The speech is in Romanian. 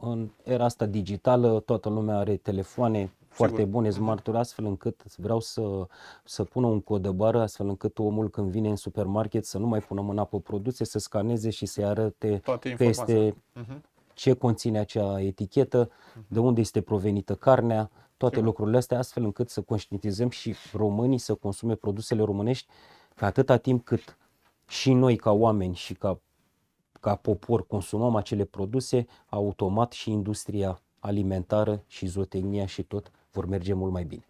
în era asta digitală, toată lumea are telefoane foarte Sigur. bune, smarturi, astfel încât vreau să, să pună un cod de bară, astfel încât omul când vine în supermarket să nu mai pună mâna pe produse, să scaneze și să-i arăte că este mhm. Mhm. ce conține acea etichetă, mhm. de unde este provenită carnea, toate Sigur. lucrurile astea, astfel încât să conștientizăm și românii să consume produsele românești, că atâta timp cât și noi ca oameni și ca ca popor consumăm acele produse, automat și industria alimentară și zootehnia și tot vor merge mult mai bine.